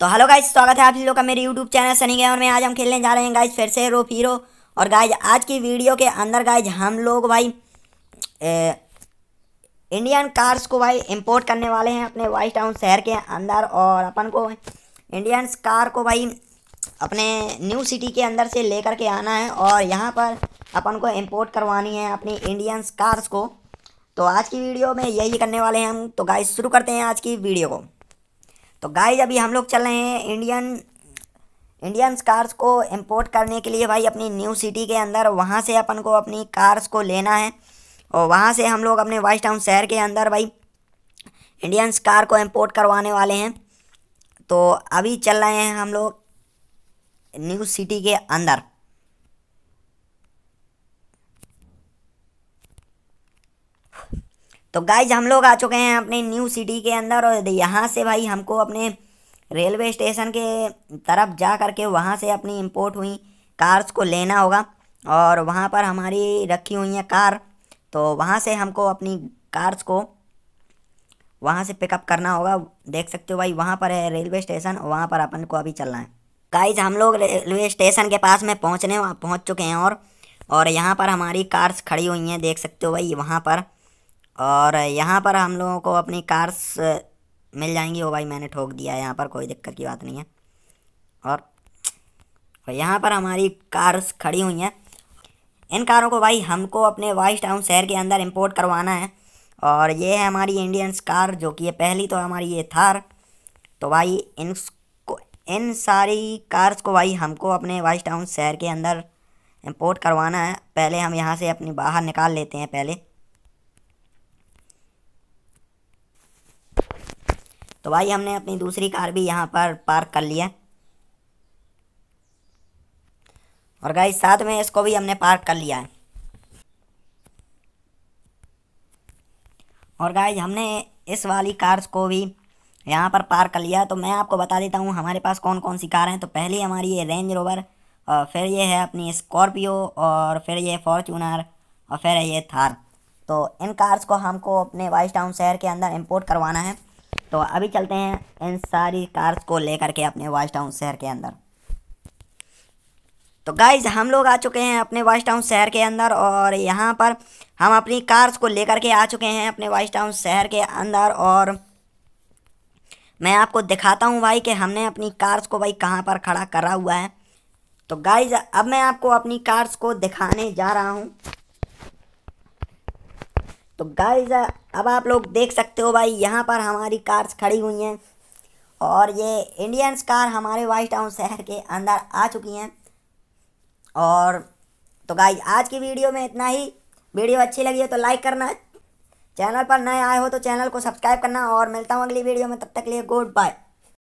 तो hello guys स्वागत है आप लोग का मेरे यूट्यूब चैनल सनी गए और मैं आज हम खेलने जा रहे हैं गाइज फिर से रो फिर और गाइज आज की वीडियो के अंदर गाइज हम लोग भाई ए, इंडियन कार्स को भाई इंपोर्ट करने वाले हैं अपने वाइस टाउन शहर के अंदर और अपन को इंडियन कार को भाई अपने न्यू सिटी के अंदर से लेकर के आना है और यहाँ पर अपन को इम्पोर्ट करवानी है अपनी इंडियंस कार्स को तो आज की वीडियो में यही करने वाले हैं हम तो गाइज शुरू करते हैं आज की वीडियो को तो गाइज अभी हम लोग चल रहे हैं इंडियन इंडियन कार्स को इम्पोर्ट करने के लिए भाई अपनी न्यू सिटी के अंदर वहाँ से अपन को अपनी कार्स को लेना है और वहाँ से हम लोग अपने वाइस टाउन शहर के अंदर भाई इंडियन कार को इम्पोर्ट करवाने वाले हैं तो अभी चल रहे हैं हम लोग न्यू सिटी के अंदर तो गाइज हम लोग आ चुके हैं अपने न्यू सिटी के अंदर और यहाँ से भाई हमको अपने रेलवे स्टेशन के तरफ जा करके वहाँ से अपनी इम्पोर्ट हुई कार्स को लेना होगा और वहाँ पर हमारी रखी हुई है कार तो वहाँ से हमको अपनी कार्स को वहाँ से पिकअप करना होगा देख सकते हो भाई वहाँ पर है रेलवे स्टेशन वहाँ पर अपन को अभी चलना है गाइज हम लोग रेलवे स्टेशन के पास में पहुँचने पहुँच चुके हैं और और यहाँ पर हमारी कार्स खड़ी हुई हैं देख सकते हो भाई वहाँ पर और यहाँ पर हम लोगों को अपनी कार्स मिल जाएंगी ओ भाई मैंने ठोक दिया यहाँ पर कोई दिक्कत की बात नहीं है और, और यहाँ पर हमारी कार्स खड़ी हुई हैं इन कारों को भाई हमको अपने वाइस टाउन शहर के अंदर इंपोर्ट करवाना है और ये है हमारी इंडियंस कार जो कि ये पहली तो हमारी ये थार तो भाई इन इन सारी कार्स को भाई हमको अपने वाइस टाउन शहर के अंदर इंपोर्ट करवाना है पहले हम यहाँ से अपनी बाहर निकाल लेते हैं पहले तो भाई हमने अपनी दूसरी कार भी यहाँ पर पार्क कर लिया और गाइस साथ में इसको भी हमने पार्क कर लिया है और गाइस हमने इस वाली कार्स को भी यहाँ पर पार्क कर लिया तो मैं आपको बता देता हूँ हमारे पास कौन कौन सी कार हैं तो पहली हमारी ये रेंज रोवर और फिर ये है अपनी स्कॉर्पियो और फिर ये फॉर्चूनर और फिर है ये थार तो इन कार्स को हमको अपने वाइस टाउन शहर के अंदर इंपोर्ट करवाना है तो अभी चलते हैं इन सारी कार्स को लेकर के अपने वाइस टाउन शहर के अंदर तो गाइज हम लोग आ चुके हैं अपने वाइस टाउन शहर के अंदर और यहाँ पर हम अपनी कार्स को लेकर के आ चुके हैं अपने वाइस टाउन शहर के अंदर और मैं आपको दिखाता हूँ भाई कि हमने अपनी कार्स को भाई कहाँ पर खड़ा करा हुआ है तो गाइज अब मैं आपको अपनी कार्स को दिखाने जा रहा हूँ तो गाइज़ अब आप लोग देख सकते हो भाई यहाँ पर हमारी कार्स खड़ी हुई हैं और ये इंडियंस कार हमारे वाइट टाउन शहर के अंदर आ चुकी हैं और तो गाइज आज की वीडियो में इतना ही वीडियो अच्छी लगी हो तो लाइक करना चैनल पर नए आए हो तो चैनल को सब्सक्राइब करना और मिलता हूँ अगली वीडियो में तब तक लिए गुड बाय